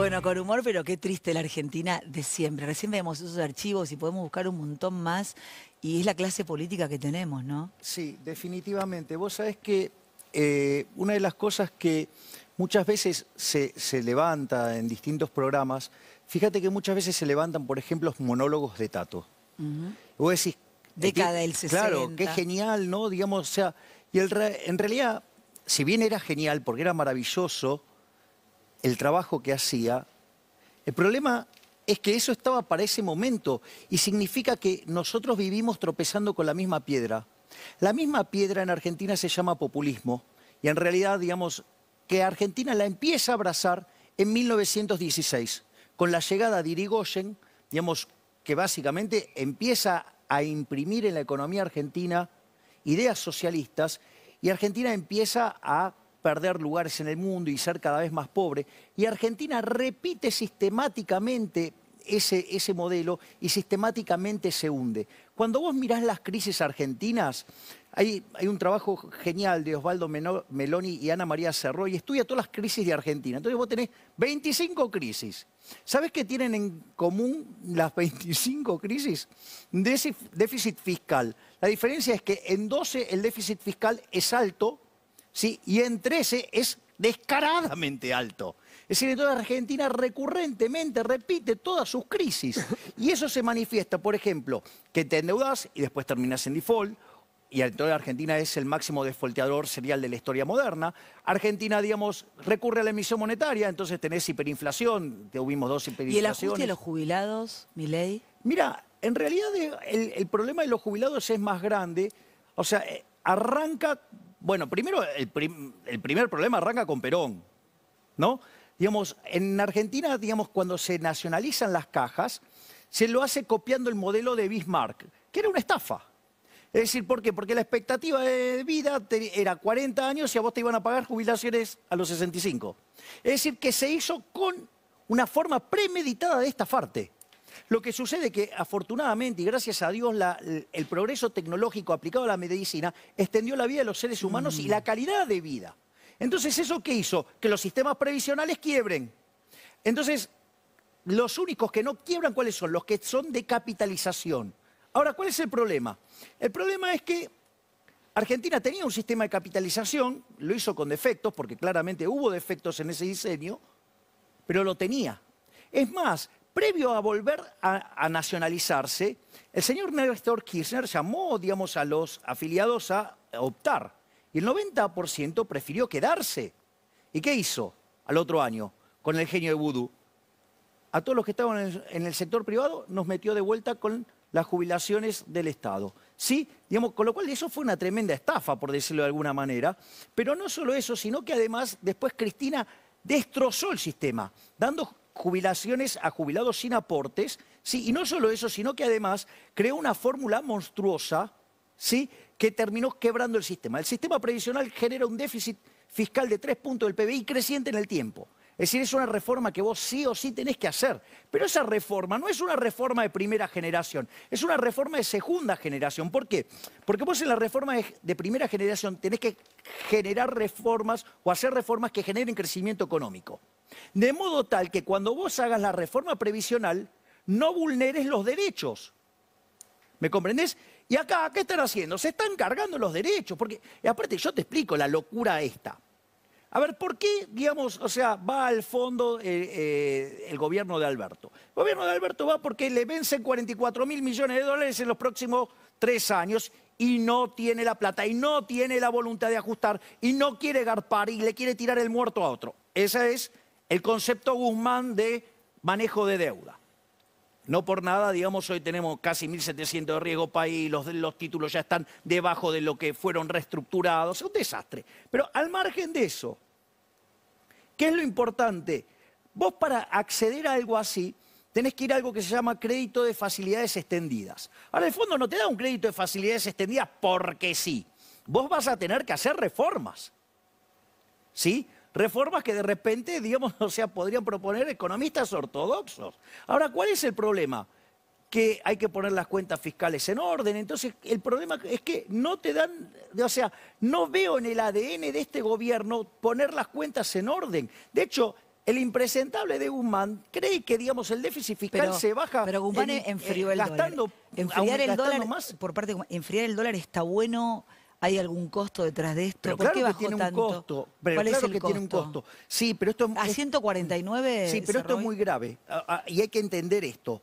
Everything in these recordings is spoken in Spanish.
Bueno, con humor, pero qué triste la Argentina de siempre. Recién vemos esos archivos y podemos buscar un montón más. Y es la clase política que tenemos, ¿no? Sí, definitivamente. Vos sabés que eh, una de las cosas que muchas veces se, levanta en distintos programas, fíjate que muchas veces se levantan, por ejemplo, los monólogos de Tato. Vos decís... Eh, Década del 60. Claro, qué genial, ¿no? Digamos, o sea, y el en realidad, si bien era genial porque era maravilloso, el trabajo que hacía. El problema es que eso estaba para ese momento y significa que nosotros vivimos tropezando con la misma piedra. La misma piedra en Argentina se llama populismo y en realidad, digamos, que Argentina la empieza a abrazar en 1916, con la llegada de Irigoyen, digamos, que básicamente empieza a imprimir en la economía argentina ideas socialistas y Argentina empieza a perder lugares en el mundo y ser cada vez más pobre. Y Argentina repite sistemáticamente ese, ese modelo y sistemáticamente se hunde. Cuando vos mirás las crisis argentinas, hay, hay un trabajo genial de Osvaldo Meloni y Ana María Cerro y estudia todas las crisis de Argentina. Entonces vos tenés 25 crisis. ¿Sabés qué tienen en común las 25 crisis? Déficit fiscal. La diferencia es que en 12 el déficit fiscal es alto, ¿sí? y en 13 es descaradamente alto. Es decir, toda Argentina recurrentemente repite todas sus crisis. Y eso se manifiesta, por ejemplo, que te endeudas y después terminas en default. Y entonces Argentina es el máximo desfolteador serial de la historia moderna. Argentina, digamos, recurre a la emisión monetaria, entonces tenés hiperinflación, tuvimos dos hiperinflaciones. ¿Y el de los jubilados, mi ley? Mira, en realidad el, el problema de los jubilados es más grande. O sea, eh, arranca bueno, primero, el, primer problema arranca con Perón, Digamos, en Argentina, digamos, cuando se nacionalizan las cajas, se lo hace copiando el modelo de Bismarck, que era una estafa. Es decir, ¿por qué? Porque la expectativa de vida era 40 años y a vos te iban a pagar jubilaciones a los 65. Es decir, que se hizo con una forma premeditada de estafarte. Lo que sucede es que afortunadamente y gracias a Dios el progreso tecnológico aplicado a la medicina extendió la vida de los seres humanos y la mm. calidad de vida. Entonces, ¿eso qué hizo? Que los sistemas previsionales quiebren. Entonces, los únicos que no quiebran, ¿cuáles son? Los que son de capitalización. Ahora, ¿cuál es el problema? El problema es que Argentina tenía un sistema de capitalización, lo hizo con defectos, porque claramente hubo defectos en ese diseño, pero lo tenía. Es más, previo a volver a, nacionalizarse, el señor Néstor Kirchner llamó, digamos, a los afiliados a optar. Y el 90% prefirió quedarse. ¿Y qué hizo al otro año con el genio de vudú? A todos los que estaban en el, sector privado nos metió de vuelta con las jubilaciones del Estado. ¿Sí? Digamos, con lo cual eso fue una tremenda estafa, por decirlo de alguna manera. Pero no solo eso, sino que además después Cristina destrozó el sistema, dando jubilaciones a jubilados sin aportes, ¿sí? y no solo eso, sino que además creó una fórmula monstruosa ¿sí? que terminó quebrando el sistema. El sistema previsional genera un déficit fiscal de tres puntos del PBI creciente en el tiempo. Es decir, es una reforma que vos sí o sí tenés que hacer. Pero esa reforma no es una reforma de primera generación, es una reforma de segunda generación. ¿Por qué? Porque vos en la reforma de primera generación tenés que generar reformas o hacer reformas que generen crecimiento económico. De modo tal que cuando vos hagas la reforma previsional, no vulneres los derechos. ¿Me comprendés? Y acá, ¿qué están haciendo? Se están cargando los derechos. Porque, aparte, yo te explico la locura esta. A ver, ¿por qué, digamos, o sea, va al fondo eh, eh, el gobierno de Alberto? El gobierno de Alberto va porque le vencen 44 mil millones de dólares en los próximos tres años y no tiene la plata, y no tiene la voluntad de ajustar, y no quiere garpar, y le quiere tirar el muerto a otro. Esa es el concepto Guzmán de manejo de deuda. No por nada, digamos, hoy tenemos casi 1.700 de riesgo país, los, los títulos ya están debajo de lo que fueron reestructurados, es un desastre. Pero al margen de eso, ¿qué es lo importante? Vos para acceder a algo así, tenés que ir a algo que se llama crédito de facilidades extendidas. Ahora, el fondo no te da un crédito de facilidades extendidas porque sí. Vos vas a tener que hacer reformas. ¿Sí? Reformas que de repente, digamos, o sea, podrían proponer economistas ortodoxos. Ahora, ¿cuál es el problema? que hay que poner las cuentas fiscales en orden. Entonces, el problema es que no te dan, o sea, no veo en el ADN de este gobierno poner las cuentas en orden. De hecho, el impresentable de Guzmán cree que, digamos, el déficit fiscal se baja. Pero Guzmán en, enfrió el dólar. el dólar, más. Por parte de enfriar el dólar está bueno ¿Hay algún costo detrás de esto? Pero claro que tiene Un costo, ¿Cuál es el que tiene un costo. Sí, pero esto es, ¿A 149? sí, pero esto es muy grave. Y hay que entender esto.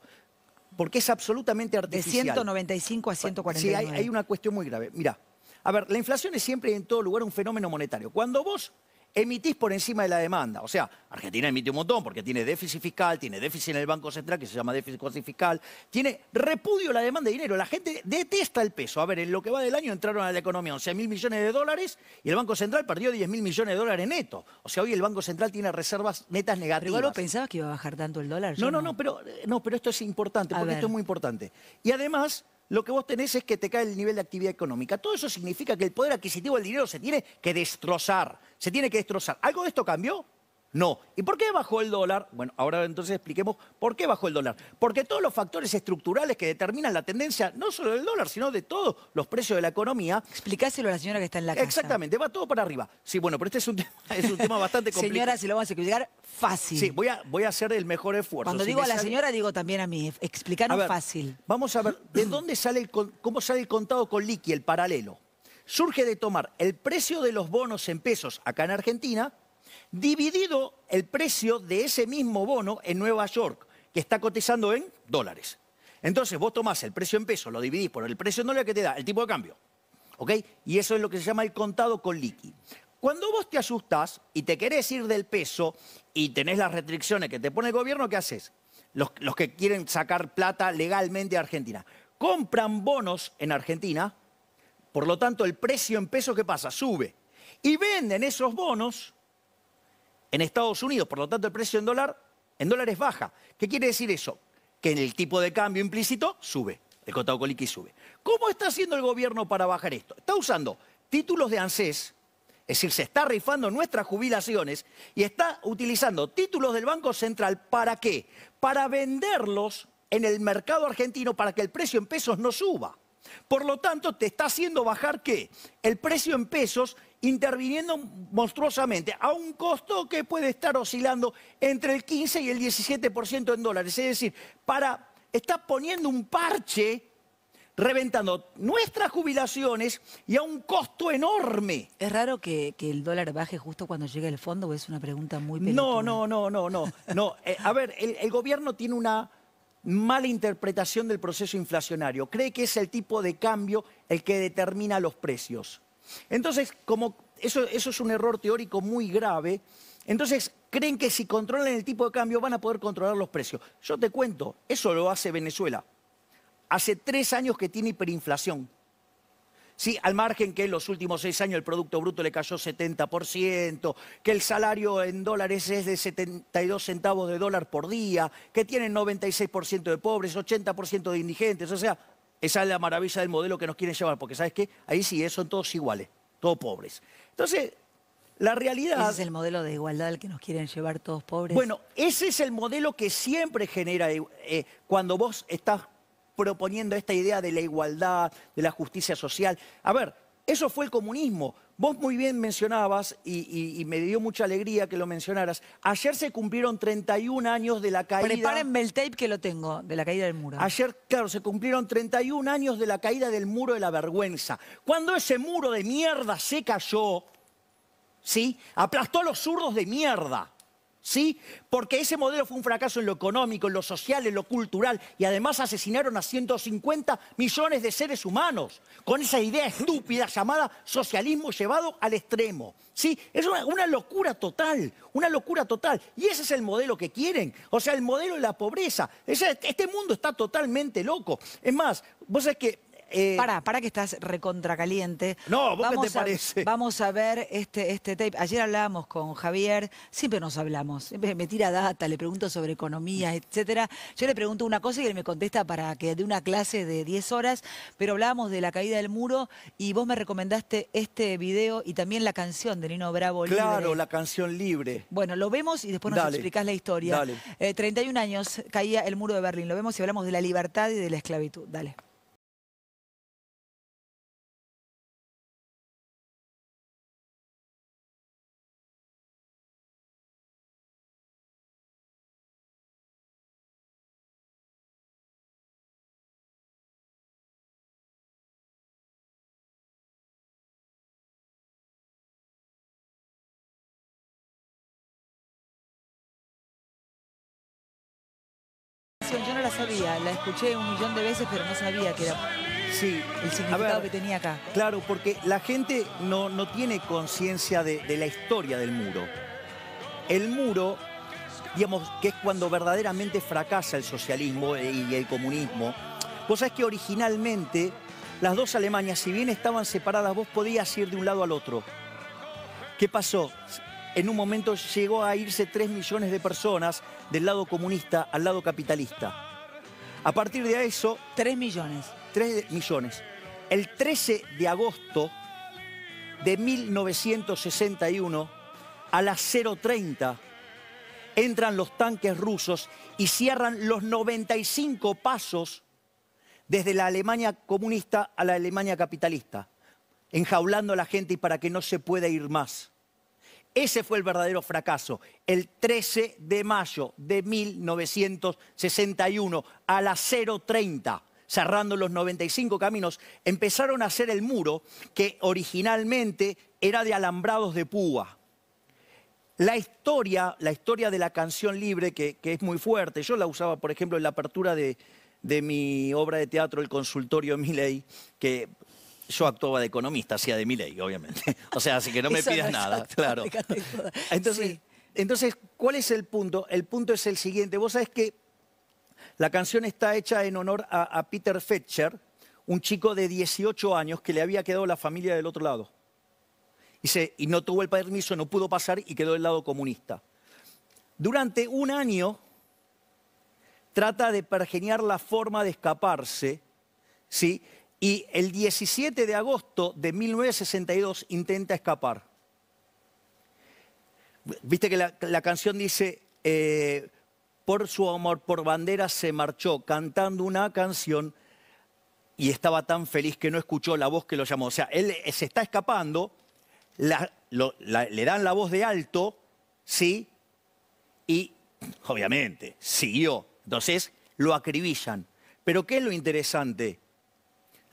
Porque es absolutamente artificial. De 195 a 149. Sí, hay, hay una cuestión muy grave. Mira, a ver, la inflación es siempre y en todo lugar un fenómeno monetario. Cuando vos emitís por encima de la demanda. O sea, Argentina emite un montón porque tiene déficit fiscal, tiene déficit en el Banco Central que se llama déficit fiscal, tiene repudio la demanda de dinero. La gente detesta el peso. A ver, en lo que va del año entraron a la economía 11 mil millones de dólares y el Banco Central perdió 10 mil millones de dólares neto. O sea, hoy el Banco Central tiene reservas netas negativas. Pero pensabas que iba a bajar tanto el dólar. No, no, no, pero, eh, no, pero esto es importante, porque esto es muy importante. Y además lo que vos tenés es que te cae el nivel de actividad económica. Todo eso significa que el poder adquisitivo del dinero se tiene que destrozar. Se tiene que destrozar. ¿Algo de esto cambió? No. ¿Y por qué bajó el dólar? Bueno, ahora entonces expliquemos por qué bajó el dólar. Porque todos los factores estructurales que determinan la tendencia, no solo del dólar, sino de todos los precios de la economía. Explicáselo a la señora que está en la casa. Exactamente, va todo para arriba. Sí, bueno, pero este es un tema, es un tema bastante complicado. señora, si lo vamos a explicar, fácil. Sí, voy a, hacer el mejor esfuerzo. Cuando digo a la señora, digo también a mí. Explicarnos fácil. Vamos a ver, ¿de dónde sale el, cómo sale el contado con liqui, el paralelo? surge de tomar el precio de los bonos en pesos acá en Argentina, dividido el precio de ese mismo bono en Nueva York, que está cotizando en dólares. Entonces vos tomás el precio en pesos, lo dividís por el precio en dólares que te da, el tipo de cambio. ¿Ok? Y eso es lo que se llama el contado con liqui. Cuando vos te asustás y te querés ir del peso y tenés las restricciones que te pone el gobierno, ¿qué haces? Los, los que quieren sacar plata legalmente a Argentina. Compran bonos en Argentina, por lo tanto, el precio en pesos, ¿qué pasa? Sube. Y venden esos bonos en Estados Unidos. Por lo tanto, el precio en dólar, en dólares baja. ¿Qué quiere decir eso? Que en el tipo de cambio implícito sube. El cotado coliqui sube. ¿Cómo está haciendo el gobierno para bajar esto? Está usando títulos de ANSES, es decir, se está rifando nuestras jubilaciones y está utilizando títulos del Banco Central para qué? Para venderlos en el mercado argentino para que el precio en pesos no suba. Por lo tanto, te está haciendo bajar qué? El precio en pesos interviniendo monstruosamente a un costo que puede estar oscilando entre el 15 y el 17% en dólares. Es decir, para, está poniendo un parche reventando nuestras jubilaciones y a un costo enorme. ¿Es raro que, el dólar baje justo cuando llega el fondo es una pregunta muy No, no, no, no, no. no. Eh, a ver, el gobierno tiene una mala interpretación del proceso inflacionario. Cree que es el tipo de cambio el que determina los precios. Entonces, como eso, eso es un error teórico muy grave, entonces creen que si controlan el tipo de cambio van a poder controlar los precios. Yo te cuento, eso lo hace Venezuela. Hace tres años que tiene hiperinflación. Sí, al margen que en los últimos seis años el Producto Bruto le cayó 70%, que el salario en dólares es de 72 centavos de dólar por día, que tienen 96% de pobres, 80% de indigentes. O sea, esa es la maravilla del modelo que nos quieren llevar, porque ¿sabes qué? Ahí sí, eh, son todos iguales, todos pobres. Entonces, la realidad. Ese es el modelo de igualdad al que nos quieren llevar todos pobres. Bueno, ese es el modelo que siempre genera eh, cuando vos estás proponiendo esta idea de la igualdad, de la justicia social. A ver, eso fue el comunismo. Vos muy bien mencionabas, y, me dio mucha alegría que lo mencionaras, ayer se cumplieron 31 años de la caída... Prepárenme el tape que lo tengo, de la caída del muro. Ayer, claro, se cumplieron 31 años de la caída del muro de la vergüenza. Cuando ese muro de mierda se cayó, ¿sí? Aplastó a los zurdos de mierda. ¿sí? Porque ese modelo fue un fracaso en lo económico, en lo social, en lo cultural, y además asesinaron a 150 millones de seres humanos con esa idea estúpida llamada socialismo llevado al extremo, ¿sí? Es una, locura total, una locura total, y ese es el modelo que quieren, o sea, el modelo de la pobreza. este mundo está totalmente loco. Es más, vos sabés que para, eh, para que estás recontracaliente. No, ¿vos vamos qué te a, parece? Vamos a ver este, este tape. Ayer hablábamos con Javier, siempre nos hablamos, siempre me tira data, le pregunto sobre economía, etcétera. Yo le pregunto una cosa y él me contesta para que dé una clase de 10 horas, pero hablábamos de la caída del muro y vos me recomendaste este video y también la canción de Nino Bravo Libre. Claro, la canción Libre. Bueno, lo vemos y después nos explicás la historia. Dale. 31 eh, años caía el muro de Berlín, lo vemos y hablamos de la libertad y de la esclavitud. Dale. Yo no la sabía, la escuché un millón de veces, pero no sabía que era sí. el significado que tenía acá. Claro, porque la gente no, no tiene conciencia de, la historia del muro. El muro, digamos, que es cuando verdaderamente fracasa el socialismo e, y el comunismo. cosa es que originalmente las dos Alemanias, si bien estaban separadas, vos podías ir de un lado al otro. ¿Qué pasó? En un momento llegó a irse tres millones de personas del lado comunista al lado capitalista. A partir de eso... 3 millones. 3 millones. El 13 de agosto de 1961, a las 0.30, entran los tanques rusos y cierran los 95 pasos desde la Alemania comunista a la Alemania capitalista, enjaulando a la gente y para que no se pueda ir más. Ese fue el verdadero fracaso. El 13 de mayo de 1961 a las 0.30 cerrando los 95 caminos, empezaron a hacer el muro que originalmente era de alambrados de púa. La historia, la historia de la canción libre, que, es muy fuerte, yo la usaba, por ejemplo, en la apertura de, mi obra de teatro, El Consultorio ley, que yo actuaba de economista, hacía de mi ley, obviamente. O sea, así que no me pidas nada, claro. Entonces, entonces, ¿cuál es el punto? El punto es el siguiente. Vos sabés que la canción está hecha en honor a, Peter Fetcher, un chico de 18 años que le había quedado la familia del otro lado. Y, y no tuvo el permiso, no pudo pasar y quedó del lado comunista. Durante un año trata de pergeniar la forma de escaparse, ¿sí? y el 17 de agosto de 1962 intenta escapar. Viste que la, canción dice, eh, por su amor, por bandera se marchó cantando una canción y estaba tan feliz que no escuchó la voz que lo llamó. O sea, él se está escapando, le dan la voz de alto, ¿sí? Y obviamente siguió. Entonces lo acribillan. Pero ¿qué es lo interesante?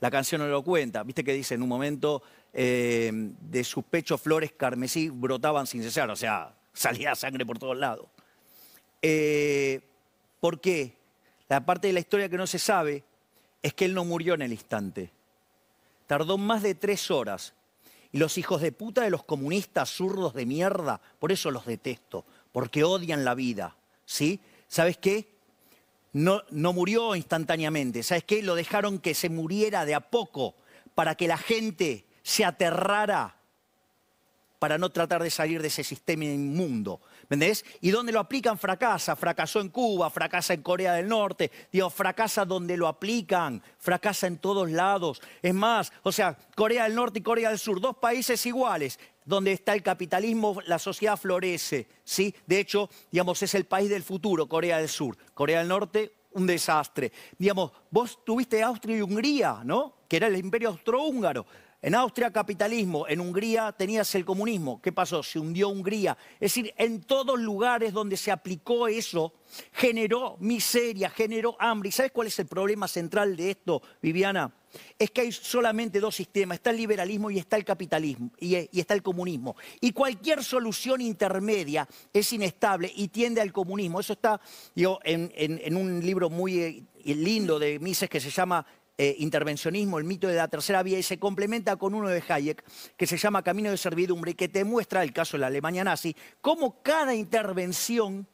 La canción no lo cuenta. Viste que dice en un momento, eh, de sus pechos flores carmesí brotaban sin cesar, o sea, salía sangre por todos lados. Eh, ¿Por qué? La parte de la historia que no se sabe es que él no murió en el instante. Tardó más de tres horas. Y los hijos de puta de los comunistas zurdos de mierda, por eso los detesto, porque odian la vida, ¿sí? ¿Sabes qué? no, murió instantáneamente. ¿Sabes qué? Lo dejaron que se muriera de a poco para que la gente se aterrara para no tratar de salir de ese sistema inmundo. Y donde lo aplican fracasa. Fracasó en Cuba, fracasa en Corea del Norte. Digo, fracasa donde lo aplican, fracasa en todos lados. Es más, o sea, Corea del Norte y Corea del Sur, dos países iguales. Donde está el capitalismo, la sociedad florece, ¿sí? De hecho, digamos, es el país del futuro, Corea del Sur. Corea del Norte, un desastre. Digamos, vos tuviste Austria y Hungría, ¿no? Que era el imperio austrohúngaro. En Austria capitalismo, en Hungría tenías el comunismo. ¿Qué pasó? Se hundió Hungría. Es decir, en todos lugares donde se aplicó eso, generó miseria, generó hambre. ¿Y sabes cuál es el problema central de esto, Viviana? Es que hay solamente dos sistemas, está el liberalismo y está el capitalismo y, eh, está el comunismo. Y cualquier solución intermedia es inestable y tiende al comunismo. Eso está en un libro muy eh, lindo de Mises que se llama eh, intervencionismo, el mito de la tercera vía, y se complementa con uno de Hayek, que se llama Camino de Servidumbre, que te muestra, el caso de la Alemania nazi, cómo cada intervención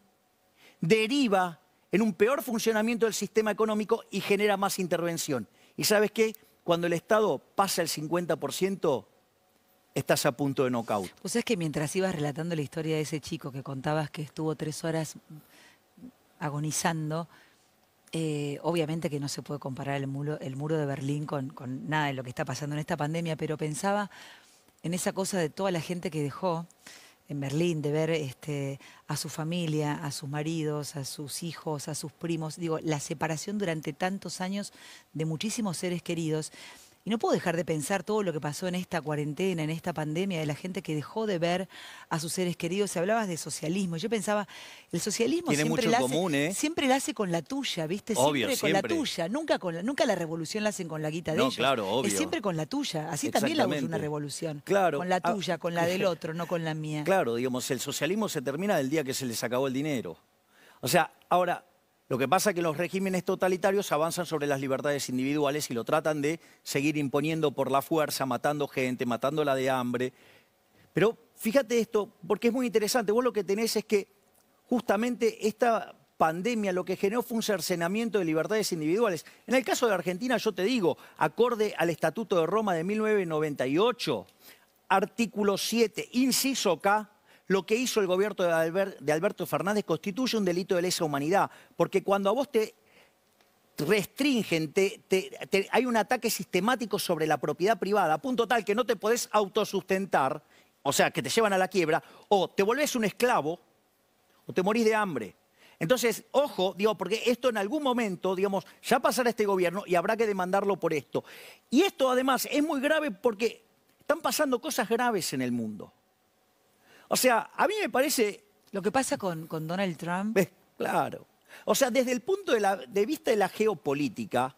deriva en un peor funcionamiento del sistema económico y genera más intervención. ¿Y sabes qué? Cuando el Estado pasa el 50%, estás a punto de knockout. Pues es que mientras ibas relatando la historia de ese chico que contabas que estuvo tres horas agonizando, eh, obviamente que no se puede comparar el muro, el muro de Berlín con, nada de lo que está pasando en esta pandemia, pero pensaba en esa cosa de toda la gente que dejó en Berlín, de ver este, a su familia, a sus maridos, a sus hijos, a sus primos, digo, la separación durante tantos años de muchísimos seres queridos y no puedo dejar de pensar todo lo que pasó en esta cuarentena, en esta pandemia, de la gente que dejó de ver a sus seres queridos. Se hablabas de socialismo. Yo pensaba, el socialismo siempre, lo ¿eh? la hace, con la tuya, ¿viste? siempre, con la tuya. Nunca, con la, nunca la revolución la hacen con la guita de no, ellos. Claro, obvio. Es siempre con la tuya. Así también la hace una revolución. Claro. Con la ah, tuya, con la del otro, no con la mía. Claro, digamos, el socialismo se termina del día que se les acabó el dinero. O sea, ahora, lo que pasa es que los regímenes totalitarios avanzan sobre las libertades individuales y lo tratan de seguir imponiendo por la fuerza, matando gente, matándola de hambre. Pero fíjate esto, porque es muy interesante. Vos lo que tenés es que justamente esta pandemia lo que generó fue un cercenamiento de libertades individuales. En el caso de Argentina, yo te digo, acorde al Estatuto de Roma de 1998, artículo 7, inciso K, lo que hizo el gobierno de, Alberto Fernández constituye un delito de lesa humanidad, porque cuando a vos te restringen, hay un ataque sistemático sobre la propiedad privada, a punto tal que no te podés autosustentar, o sea, que te llevan a la quiebra, o te volvés un esclavo, o te morís de hambre. Entonces, ojo, digo, porque esto en algún momento, digamos, ya pasará este gobierno y habrá que demandarlo por esto. Y esto además es muy grave porque están pasando cosas graves en el mundo. O sea, a mí me parece... Lo que pasa con, con Donald Trump... Claro. O sea, desde el punto de, la, de vista de la geopolítica,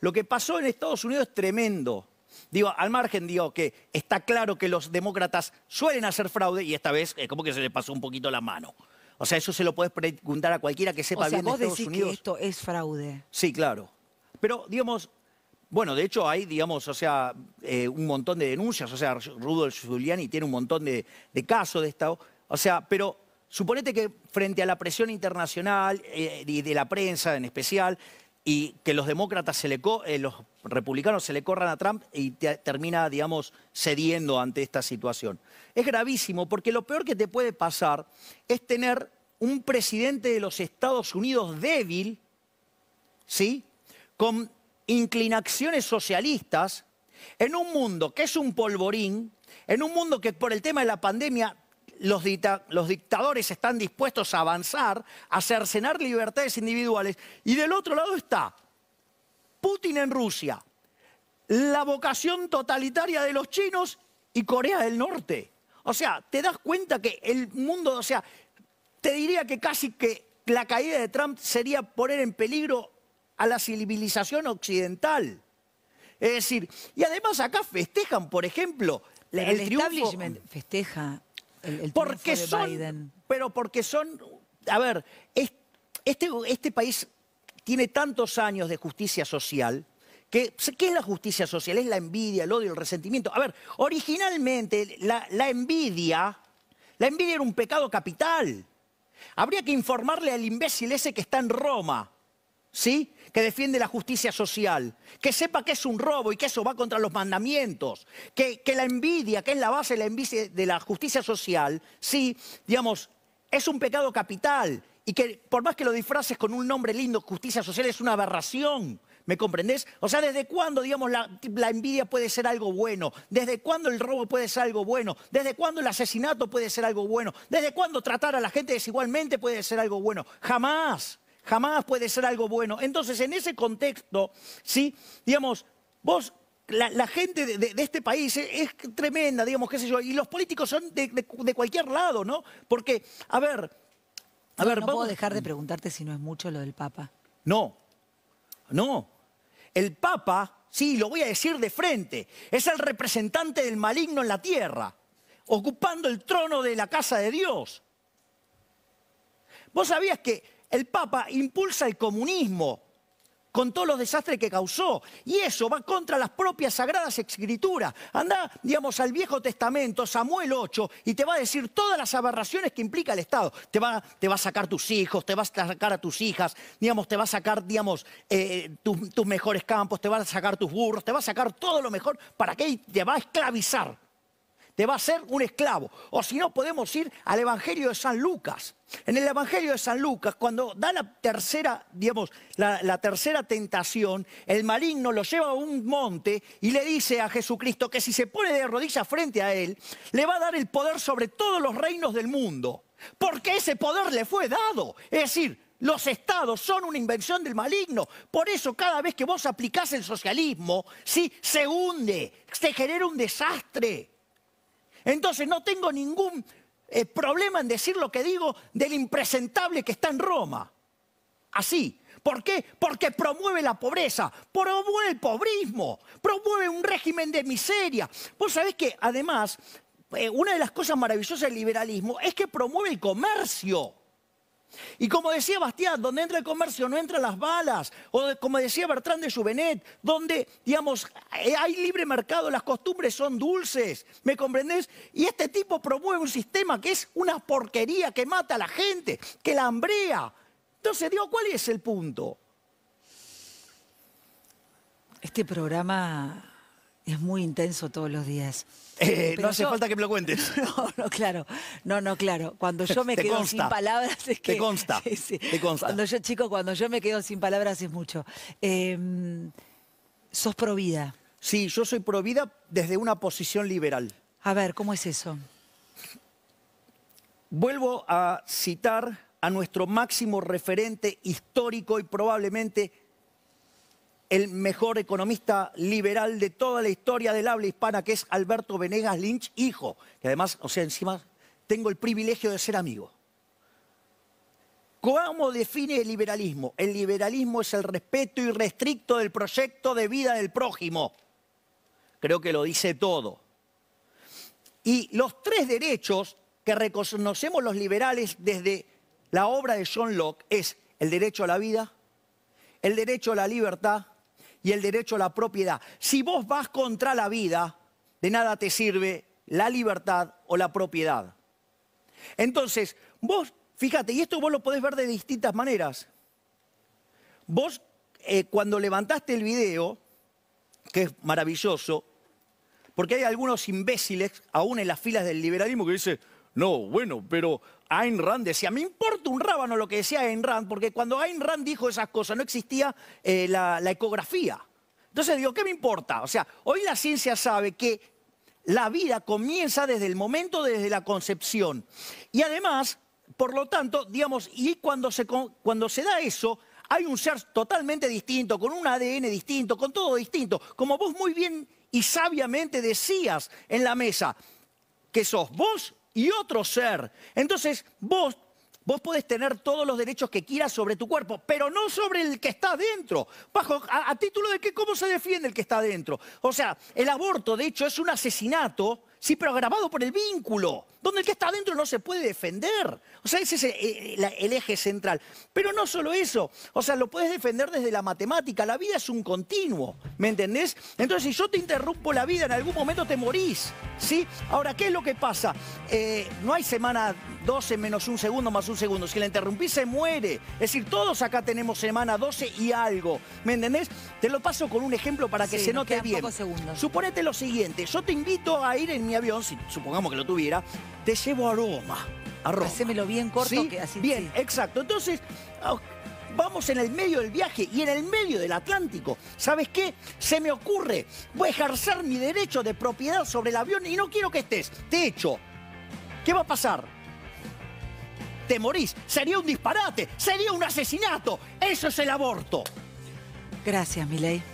lo que pasó en Estados Unidos es tremendo. Digo, al margen, digo que está claro que los demócratas suelen hacer fraude y esta vez es como que se le pasó un poquito la mano. O sea, eso se lo puedes preguntar a cualquiera que sepa o sea, bien vos decís Que esto es fraude. Sí, claro. Pero, digamos, bueno, de hecho hay, digamos, o sea, eh, un montón de denuncias, o sea, Rudolf Giuliani tiene un montón de, casos de estado. o sea, pero suponete que frente a la presión internacional eh, y de la prensa en especial, y que los demócratas se le eh, los republicanos se le corran a Trump y termina, digamos, cediendo ante esta situación. Es gravísimo porque lo peor que te puede pasar es tener un presidente de los Estados Unidos débil, ¿sí? Con inclinaciones socialistas, en un mundo que es un polvorín, en un mundo que por el tema de la pandemia los, dictadores están dispuestos a avanzar, a cercenar libertades individuales. Y del otro lado está Putin en Rusia, la vocación totalitaria de los chinos y Corea del Norte. O sea, te das cuenta que el mundo, o sea, te diría que casi que la caída de Trump sería poner en peligro a la civilización occidental. Es decir, y además acá festejan, por ejemplo, el, establishment festeja el, porque son, Biden. Pero porque son, a ver, este, este país tiene tantos años de justicia social. Que, ¿Qué es la justicia social? Es la envidia, el odio, el resentimiento. A ver, originalmente la envidia, la envidia era un pecado capital. Habría que informarle al imbécil ese que está en Roma ¿sí? que defiende la justicia social, que sepa que es un robo y que eso va contra los mandamientos, que, la envidia, que es la base de la, justicia social, sí, digamos, es un pecado capital y que por más que lo disfraces con un nombre lindo, justicia social es una aberración. ¿Me comprendés? O sea, ¿desde cuándo, digamos, la, envidia puede ser algo bueno? ¿Desde cuándo el robo puede ser algo bueno? ¿Desde cuándo el asesinato puede ser algo bueno? ¿Desde cuándo tratar a la gente desigualmente puede ser algo bueno? Jamás jamás puede ser algo bueno. Entonces, en ese contexto, ¿sí? Digamos, vos la, gente de, este país es, tremenda, digamos, qué sé yo, y los políticos son de, cualquier lado, ¿no? Porque, a ver, a no, no puedo dejar de preguntarte si no es mucho lo del Papa. No, no. El Papa, sí, lo voy a decir de frente, es el representante del maligno en la tierra, ocupando el trono de la casa de Dios. Vos sabías que el Papa impulsa el comunismo con todos los desastres que causó. Y eso va contra las propias sagradas escrituras. Anda, digamos, al Viejo Testamento, Samuel 8, y te va a decir todas las aberraciones que implica el Estado. Te va, te va a sacar tus hijos, te va a sacar a tus hijas, digamos, te va a sacar, digamos, eh, tus mejores campos, te va a sacar tus burros, te va a sacar todo lo mejor. ¿Para que te va a esclavizar te va a ser un esclavo. O si no, podemos ir al Evangelio de San Lucas. En el Evangelio de San Lucas, cuando da la tercera, digamos, la, tercera tentación, el maligno lo lleva a un monte y le dice a Jesucristo que si se pone de rodillas frente a él, le va a dar el poder sobre todos los reinos del mundo. Porque ese poder le fue dado. Es decir, los estados son una invención del maligno. Por eso cada vez que vos aplicás el socialismo, ¿sí? se hunde, se genera un desastre. Entonces no tengo ningún eh, problema en decir lo que digo del impresentable que está en Roma. Así. ¿Por qué? Porque promueve la pobreza, promueve el pobrismo, promueve un régimen de miseria. Vos sabés que además, eh, una de las cosas maravillosas del liberalismo es que promueve el comercio. Y como decía Bastián, donde entra el comercio no entran las balas. O como decía Bertrand de Juvenet, donde, digamos, eh, hay libre mercado, las costumbres son dulces. ¿Me comprendés? Y este tipo promueve un sistema que es una porquería, que mata a la gente, que la hambrea. Entonces, digo, ¿cuál es el punto? Este programa es muy intenso todos los días. Eh, no hace falta que me lo cuentes. No, no, claro. No, no, claro. Cuando yo me quedo sin palabras es que... Te consta. Te consta. Cuando yo, chico, cuando yo me quedo sin palabras es mucho. Em, ¿Sos provida? Sí, yo soy provida desde una posición liberal. A ver, ¿cómo es eso? Vuelvo a citar a nuestro máximo referente histórico y probablemente el mejor economista liberal de toda la historia del habla hispana, que es Alberto Venegas Lynch, hijo, que además, o sea, encima tengo el privilegio de ser amigo. ¿Cómo define el liberalismo? El liberalismo es el respeto irrestricto del proyecto de vida del prójimo. Creo que lo dice todo. Y los tres derechos que reconocemos los liberales desde la obra de John Locke es el derecho a la vida, el derecho a la libertad y el derecho a la propiedad. Si vos vas contra la vida, de nada te sirve la libertad o la propiedad. Entonces, vos, fíjate, y esto vos lo podés ver de distintas maneras. Vos, eh, cuando levantaste el video, que es maravilloso, porque hay algunos imbéciles, aún en las filas del liberalismo, que dicen, no, bueno, pero Ayn Rand decía, me importa un rábano lo que decía Ayn Rand, porque cuando Ayn Rand dijo esas cosas no existía eh, la, ecografía. Entonces digo, ¿qué me importa? O sea, hoy la ciencia sabe que la vida comienza desde el momento, desde la concepción. Y además, por lo tanto, digamos, y cuando se, cuando se da eso, hay un ser totalmente distinto, con un ADN distinto, con todo distinto. Como vos muy bien y sabiamente decías en la mesa, que sos vos y otro ser. Entonces, vos Vos podés tener todos los derechos que quieras sobre tu cuerpo, pero no sobre el que está dentro. Bajo, a, título de qué, ¿cómo se defiende el que está dentro? O sea, el aborto, de hecho, es un asesinato Sí, pero agravado por el vínculo, donde el que está adentro no se puede defender. O sea, ese es eh, eh, el, eje central. Pero no solo eso, o sea, lo puedes defender desde la matemática. La vida es un continuo, ¿me entendés? Entonces, si yo te interrumpo la vida, en algún momento te morís, ¿sí? Ahora, ¿qué es lo que pasa? Eh, no hay semana 12 menos un segundo más un segundo. Si la interrumpís, se muere. Es decir, todos acá tenemos semana 12 y algo, ¿me entendés? Te lo paso con un ejemplo para que se note bien. Suponete lo siguiente, yo te invito a ir en mi avión, si supongamos que lo tuviera, te llevo a Roma. A Roma. Hacémelo bien corto, así. Bien, exacto. Entonces, vamos en el medio del viaje y en el medio del Atlántico. ¿Sabes qué? Se me ocurre, voy a ejercer mi derecho de propiedad sobre el avión y no quiero que estés. De hecho, ¿Qué va a pasar? Te morís. Sería un disparate, sería un asesinato. Eso es el aborto. Gracias, ley